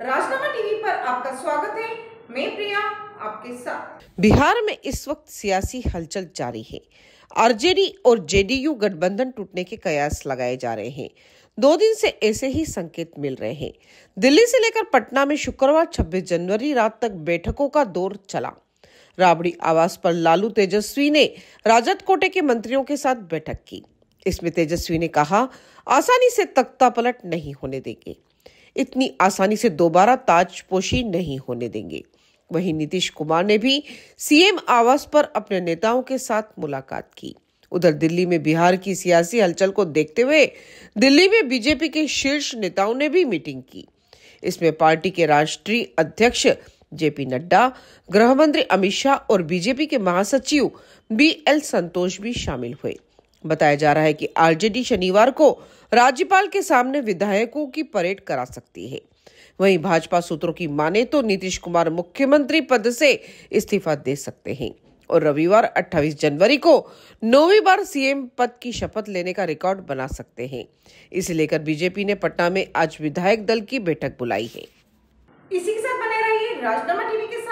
राजनामा TV पर आपका स्वागत है मैं प्रिया आपके साथ बिहार में इस वक्त सियासी हलचल जारी है आरजेडी और जेडीयू गठबंधन टूटने के कयास लगाए जा रहे हैं दो दिन से ऐसे ही संकेत मिल रहे हैं दिल्ली से लेकर पटना में शुक्रवार 26 जनवरी रात तक बैठकों का दौर चला राबड़ी आवास पर लालू तेजस्वी ने राजद कोटे के मंत्रियों के साथ बैठक की इसमें तेजस्वी ने कहा आसानी से तख्ता पलट नहीं होने देंगे इतनी आसानी से दोबारा ताजपोशी नहीं होने देंगे वहीं नीतीश कुमार ने भी सीएम आवास पर अपने नेताओं के साथ मुलाकात की उधर दिल्ली में बिहार की सियासी हलचल को देखते हुए दिल्ली में बीजेपी के शीर्ष नेताओं ने भी मीटिंग की इसमें पार्टी के राष्ट्रीय अध्यक्ष जेपी नड्डा गृह मंत्री अमित शाह और बीजेपी के महासचिव बी एल संतोष भी शामिल हुए बताया जा रहा है कि आरजेडी शनिवार को राज्यपाल के सामने विधायकों की परेड करा सकती है वहीं भाजपा सूत्रों की माने तो नीतीश कुमार मुख्यमंत्री पद से इस्तीफा दे सकते हैं और रविवार 28 जनवरी को नौवीं बार सीएम पद की शपथ लेने का रिकॉर्ड बना सकते हैं इसे लेकर बीजेपी ने पटना में आज विधायक दल की बैठक बुलाई है इसी के साथ बने रहिए राजनामा टीवी के